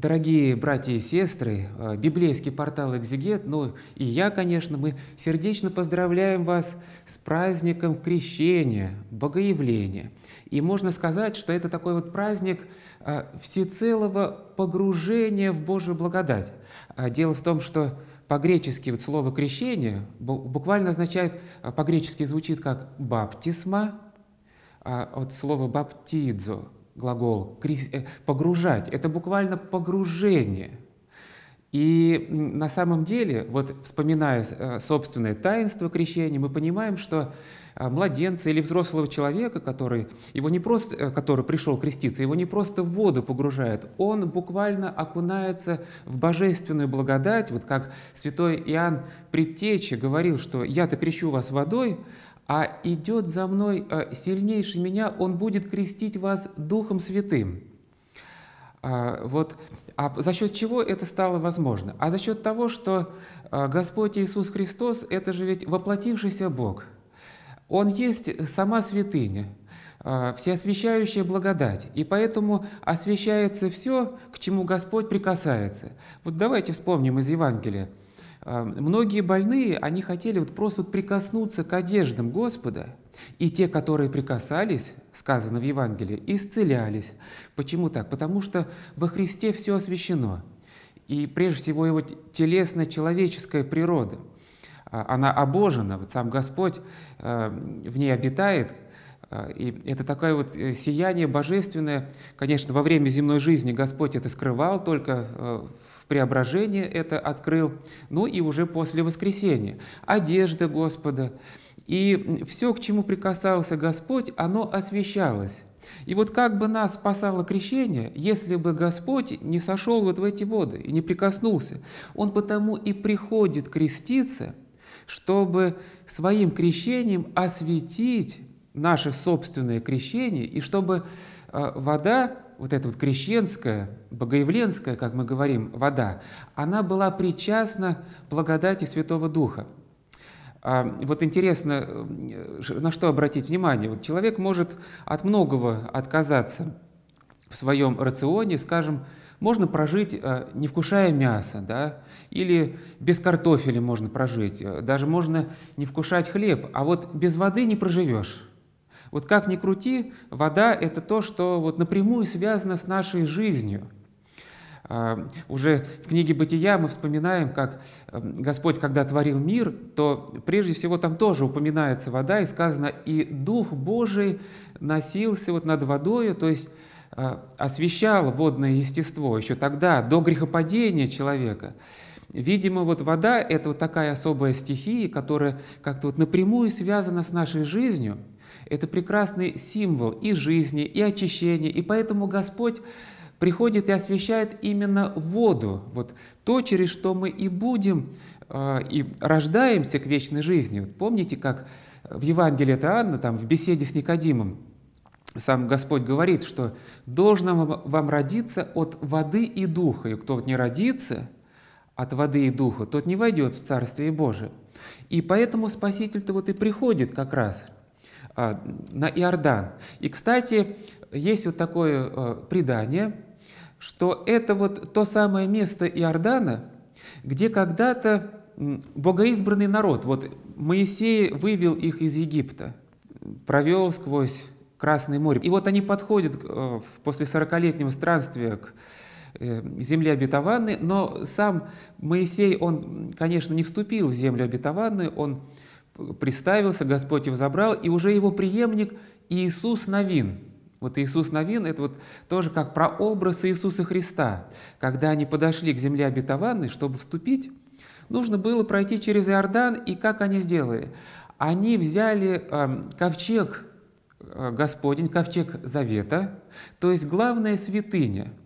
Дорогие братья и сестры, э, библейский портал «Экзегет», ну и я, конечно, мы сердечно поздравляем вас с праздником крещения, богоявления. И можно сказать, что это такой вот праздник э, всецелого погружения в Божью благодать. А дело в том, что по-гречески вот слово «крещение» буквально означает, э, по-гречески звучит как «баптисма», а вот слово «баптидзо», глагол э, погружать. Это буквально погружение. И на самом деле, вот вспоминая э, собственное таинство крещения, мы понимаем, что э, младенца или взрослого человека, который, его не просто, который пришел креститься, его не просто в воду погружает, он буквально окунается в божественную благодать, вот как святой Иоанн Предтечи говорил, что «я-то крещу вас водой, а идет за мной э, сильнейший меня, он будет крестить вас Духом Святым». А, вот. А за счет чего это стало возможно? А за счет того, что э, Господь Иисус Христос – это же ведь воплотившийся Бог. Он есть сама святыня, э, всеосвящающая благодать, и поэтому освящается все, к чему Господь прикасается. Вот давайте вспомним из Евангелия – Многие больные, они хотели вот просто вот прикоснуться к одеждам Господа, и те, которые прикасались, сказано в Евангелии, исцелялись. Почему так? Потому что во Христе все освящено, и прежде всего его телесная человеческая природа. А, она обожена, вот сам Господь в ней обитает – а, и это такое вот э, сияние божественное. Конечно, во время земной жизни Господь это скрывал, только э, в преображении это открыл, ну и уже после воскресения. Одежда Господа. И все, к чему прикасался Господь, оно освещалось. И вот как бы нас спасало крещение, если бы Господь не сошел вот в эти воды и не прикоснулся. Он потому и приходит креститься, чтобы своим крещением осветить наши собственные крещения, и чтобы э, вода, вот эта вот крещенская, богоявленская, как мы говорим, вода, она была причастна благодати Святого Духа. А, вот интересно, э, на что обратить внимание. Вот человек может от многого отказаться в своем рационе, скажем, можно прожить, э, не вкушая мяса, да, или без картофеля можно прожить, даже можно не вкушать хлеб, а вот без воды не проживешь. Вот как ни крути, вода – это то, что вот напрямую связано с нашей жизнью. А, уже в книге «Бытия» мы вспоминаем, как эм, Господь, когда творил мир, то прежде всего там тоже упоминается вода, и сказано, и Дух Божий носился вот над водою, то есть а, освещал водное естество еще тогда, до грехопадения человека. Видимо, вот вода – это вот такая особая стихия, которая как-то вот напрямую связана с нашей жизнью – это прекрасный символ и жизни, и очищения, и поэтому Господь приходит и освещает именно воду, вот то, через что мы и будем, э, и рождаемся к вечной жизни. Вот помните, как в Евангелии от Анна, там, в беседе с Никодимом, сам Господь говорит, что «должно вам родиться от воды и духа, и кто вот не родится от воды и духа, тот не войдет в Царствие Божие». И поэтому Спаситель-то вот и приходит как раз – а, на Иордан. И, кстати, есть вот такое а, предание, что это вот то самое место Иордана, где когда-то богоизбранный народ, вот Моисей вывел их из Египта, провел сквозь Красное море. И вот они подходят э, после 40-летнего странствия к э, земле обетованной, но сам Моисей, он, конечно, не вступил в землю обетованную, он приставился, Господь его забрал, и уже его преемник Иисус Новин. Вот Иисус Новин – это вот тоже как прообраз Иисуса Христа. Когда они подошли к земле обетованной, чтобы вступить, нужно было пройти через Иордан, и как они сделали? Они взяли эм, э, ковчег Господень, ковчег Завета, то есть главная святыня –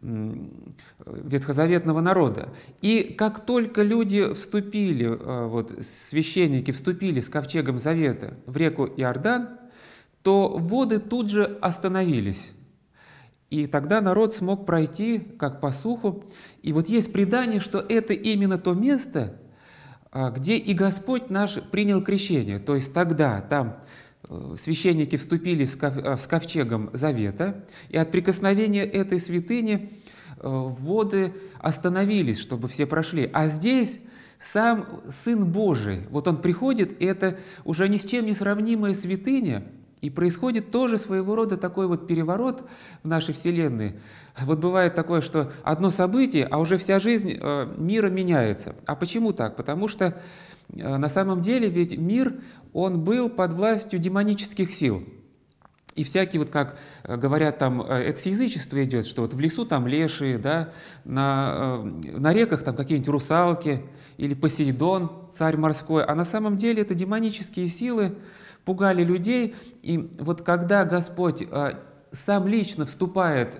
ветхозаветного народа. И как только люди вступили, а, вот священники вступили с ковчегом завета в реку Иордан, то воды тут же остановились. И тогда народ смог пройти, как по суху. И вот есть предание, что это именно то место, а, где и Господь наш принял крещение. То есть тогда там Э, священники вступили э, с ковчегом Завета, и от прикосновения этой святыни э, воды остановились, чтобы все прошли. А здесь сам Сын Божий, вот он приходит, и это уже ни с чем не сравнимая святыня, и происходит тоже своего рода такой вот переворот в нашей Вселенной. Вот бывает такое, что одно событие, а уже вся жизнь мира меняется. А почему так? Потому что Э, на самом деле ведь мир, он был под властью демонических сил. И всякие, вот как э, говорят там, э, это с язычества идет, что вот в лесу там лешие, да, на, на реках там какие-нибудь русалки или Посейдон, царь морской. А на самом деле это демонические силы пугали людей. И вот когда Господь сам лично вступает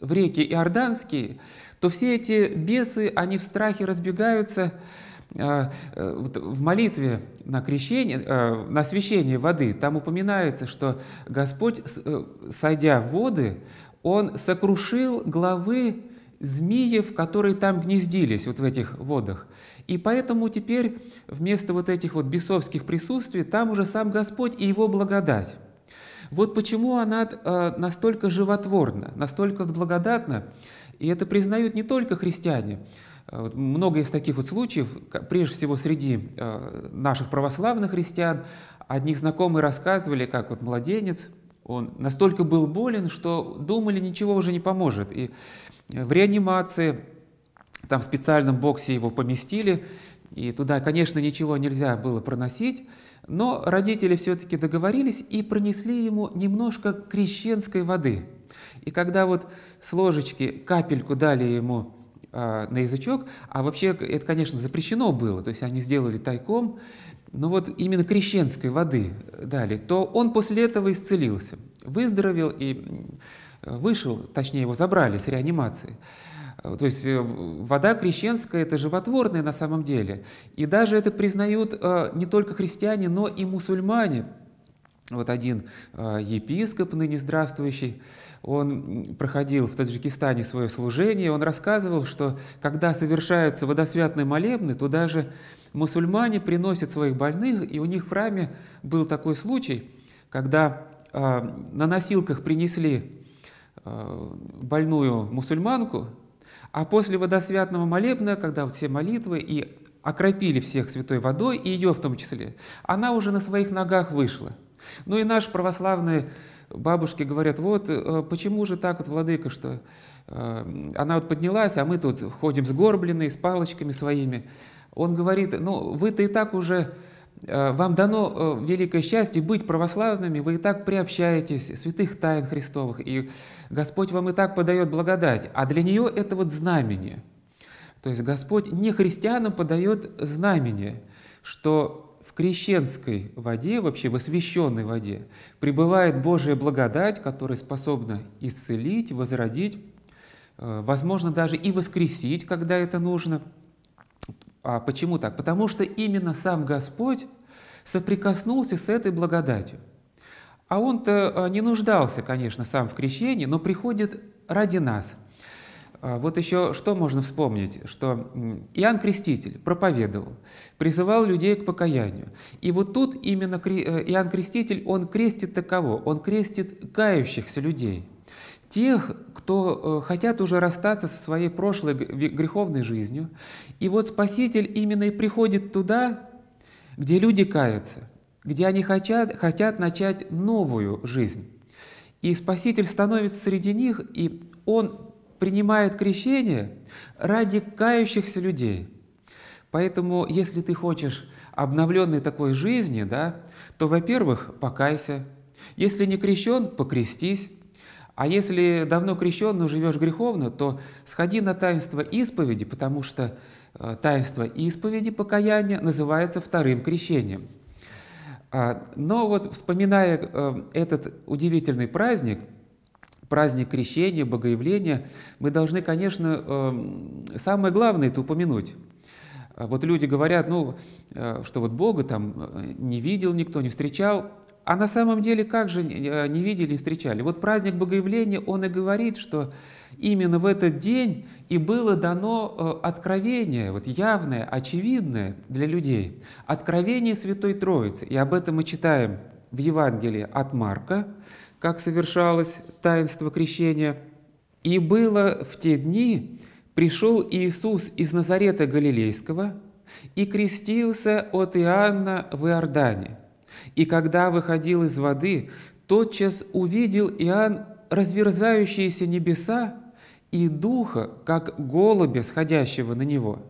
в реки Иорданские, то все эти бесы, они в страхе разбегаются, а, э, в молитве на крещение, э, на освящение воды, там упоминается, что Господь, э, сойдя в воды, Он сокрушил главы змеев, которые там гнездились, вот в этих водах. И поэтому теперь вместо вот этих вот бесовских присутствий там уже сам Господь и Его благодать. Вот почему она настолько животворна, настолько благодатна, и это признают не только христиане, а, много из таких вот случаев, прежде всего среди а, наших православных христиан, одни знакомые рассказывали, как вот младенец, он настолько был болен, что думали, ничего уже не поможет. И э, в реанимации, там в специальном боксе его поместили, и туда, конечно, ничего нельзя было проносить, но родители все-таки договорились и пронесли ему немножко крещенской воды. И когда вот с ложечки капельку дали ему а, на язычок, а вообще это, конечно, запрещено было, то есть они сделали тайком, но вот именно крещенской воды дали, то он после этого исцелился, выздоровел и э, вышел, точнее его забрали с реанимации. Э, то есть э, вода крещенская – это животворная на самом деле. И даже это признают не только христиане, но и мусульмане. Вот один епископ, ныне здравствующий, он проходил в Таджикистане свое служение, он рассказывал, что когда совершаются водосвятные молебны, то даже мусульмане приносят своих больных, и у них в храме был такой случай, когда э, на носилках принесли э, больную мусульманку, а после водосвятного молебна, когда все молитвы и окропили всех святой водой, и ее в том числе, она уже на своих ногах вышла. Ну и наш православный бабушки говорят, вот э, почему же так вот, владыка, что э, она вот поднялась, а мы тут ходим с сгорбленные, с палочками своими. Он говорит, ну вы-то и так уже, э, вам дано великое счастье быть православными, вы и так приобщаетесь святых тайн Христовых, и Господь вам и так подает благодать, а для нее это вот знамение. То есть Господь не христианам подает знамение, что крещенской воде, вообще в освященной воде, пребывает Божья благодать, которая способна исцелить, возродить, э, возможно, даже и воскресить, когда это нужно. А почему так? Потому что именно сам Господь соприкоснулся с этой благодатью. А он-то э, не нуждался, конечно, сам в крещении, но приходит ради нас – а, вот еще что можно вспомнить, что Иоанн Креститель проповедовал, призывал людей к покаянию. И вот тут именно э, Иоанн Креститель, он крестит таково, он крестит кающихся людей, тех, кто э, хотят уже расстаться со своей прошлой греховной жизнью. И вот Спаситель именно и приходит туда, где люди каются, где они хотят, хотят начать новую жизнь. И Спаситель становится среди них, и Он принимают крещение ради кающихся людей. Поэтому, если ты хочешь обновленной такой жизни, да, то, во-первых, покайся. Если не крещен, покрестись. А если давно крещен, но живешь греховно, то сходи на таинство исповеди, потому что э, таинство исповеди покаяния называется вторым крещением. А, но вот вспоминая э, этот удивительный праздник – праздник крещения, богоявления, мы должны, конечно, эм, самое главное это упомянуть. А вот люди говорят, ну, э, что вот Бога там э, не видел никто, не встречал, а на самом деле как же э, не видели и встречали? Вот праздник Богоявления, он и говорит, что именно в этот день и было дано откровение, вот явное, очевидное для людей, откровение Святой Троицы. И об этом мы читаем в Евангелии от Марка, как совершалось таинство крещения. «И было в те дни, пришел Иисус из Назарета Галилейского и крестился от Иоанна в Иордане. И когда выходил из воды, тотчас увидел Иоанн разверзающиеся небеса и духа, как голубя, сходящего на него».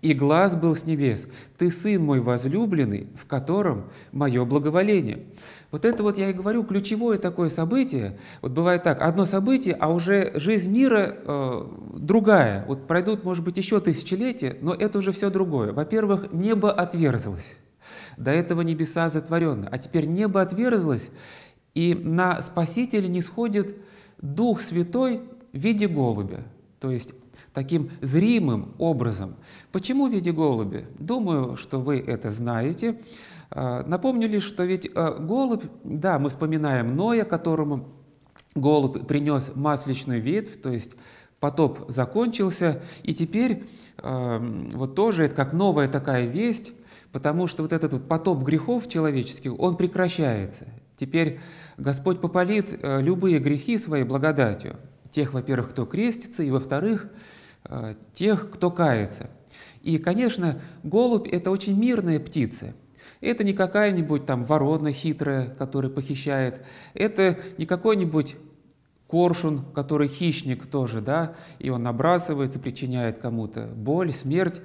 И глаз был с небес, ты сын мой возлюбленный, в котором мое благоволение. Вот это вот я и говорю, ключевое такое событие. Вот бывает так, одно событие, а уже жизнь мира э, другая. Вот пройдут, может быть, еще тысячелетия, но это уже все другое. Во-первых, небо отверзлось. До этого небеса затворены, а теперь небо отверзлось, и на Спасителя не Дух Святой в виде голубя. То есть таким зримым образом. Почему в виде голуби? Думаю, что вы это знаете. А, напомню лишь, что ведь а, голубь, да, мы вспоминаем Ноя, которому голубь принес масличную ветвь, то есть потоп закончился, и теперь а, вот тоже это как новая такая весть, потому что вот этот вот потоп грехов человеческих, он прекращается. Теперь Господь пополит э, любые грехи своей благодатью. Тех, во-первых, кто крестится, и, во-вторых, Э, тех, кто кается. И, конечно, голубь – это очень мирная птица. Это не какая-нибудь там ворона хитрая, которая похищает. Это не какой-нибудь коршун, который хищник тоже, да, и он набрасывается, причиняет кому-то боль, смерть.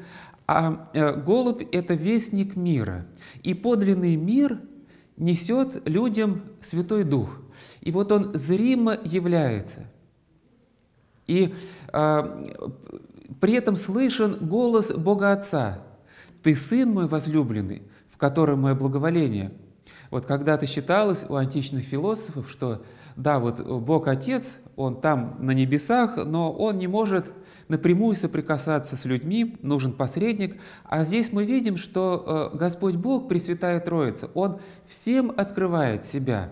А э, голубь – это вестник мира. И подлинный мир несет людям Святой Дух. И вот он зримо является. И э, при этом слышен голос Бога Отца. «Ты сын мой возлюбленный, в котором мое благоволение». Вот когда-то считалось у античных философов, что да, вот Бог Отец, Он там на небесах, но Он не может напрямую соприкасаться с людьми, нужен посредник. А здесь мы видим, что э, Господь Бог, Пресвятая Троица, Он всем открывает себя.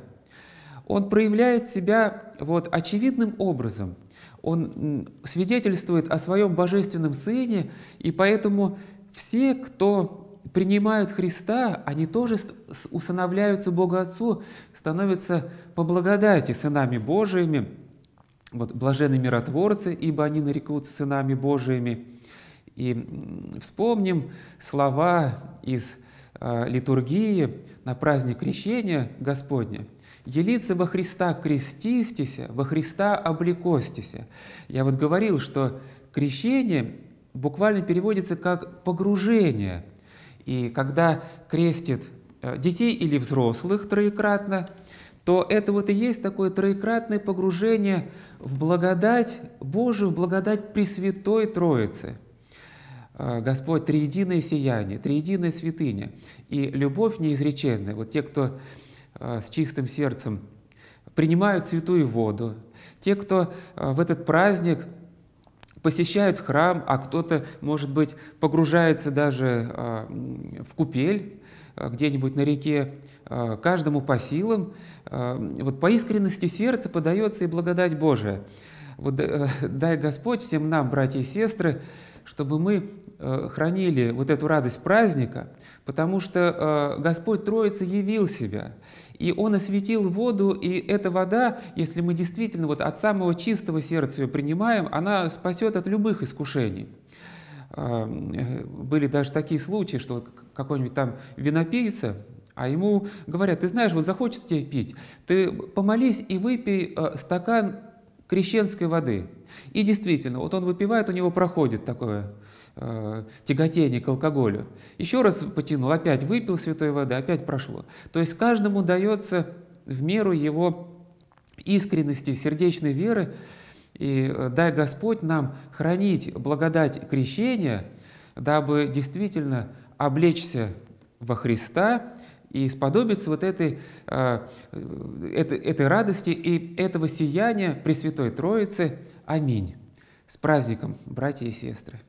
Он проявляет себя вот очевидным образом – он свидетельствует о своем божественном Сыне, и поэтому все, кто принимают Христа, они тоже усыновляются Богу Отцу, становятся по благодати сынами Божиими, вот, блаженны миротворцы, ибо они нарекутся сынами Божиими. И вспомним слова из а, литургии на праздник Крещения Господня – Елицы во Христа крестистися, во Христа облекостися». Я вот говорил, что крещение буквально переводится как «погружение». И когда крестит э, детей или взрослых троекратно, то это вот и есть такое троекратное погружение в благодать Божию, в благодать Пресвятой Троицы. Э, Господь – триединое сияние, триединая святыня и любовь неизреченная. Вот те, кто Э, с чистым сердцем принимают святую воду, те, кто э, в этот праздник посещают храм, а кто-то, может быть, погружается даже э, в купель где-нибудь на реке, каждому по силам, вот по искренности сердца подается и благодать Божия. Вот дай Господь всем нам, братья и сестры, чтобы мы э, хранили вот эту радость праздника, потому что э, Господь Троица явил себя, и Он осветил воду, и эта вода, если мы действительно вот от самого чистого сердца ее принимаем, она спасет от любых искушений э, были даже такие случаи, что какой-нибудь там винопийца, а ему говорят, ты знаешь, вот захочется тебе пить, ты помолись и выпей стакан крещенской воды. И действительно, вот он выпивает, у него проходит такое э, тяготение к алкоголю. Еще раз потянул, опять выпил святой воды, опять прошло. То есть каждому дается в меру его искренности, сердечной веры. И э, дай Господь нам хранить благодать крещения, дабы действительно облечься во Христа и сподобиться вот этой, э, этой, этой радости и этого сияния Пресвятой Троицы. Аминь. С праздником, братья и сестры!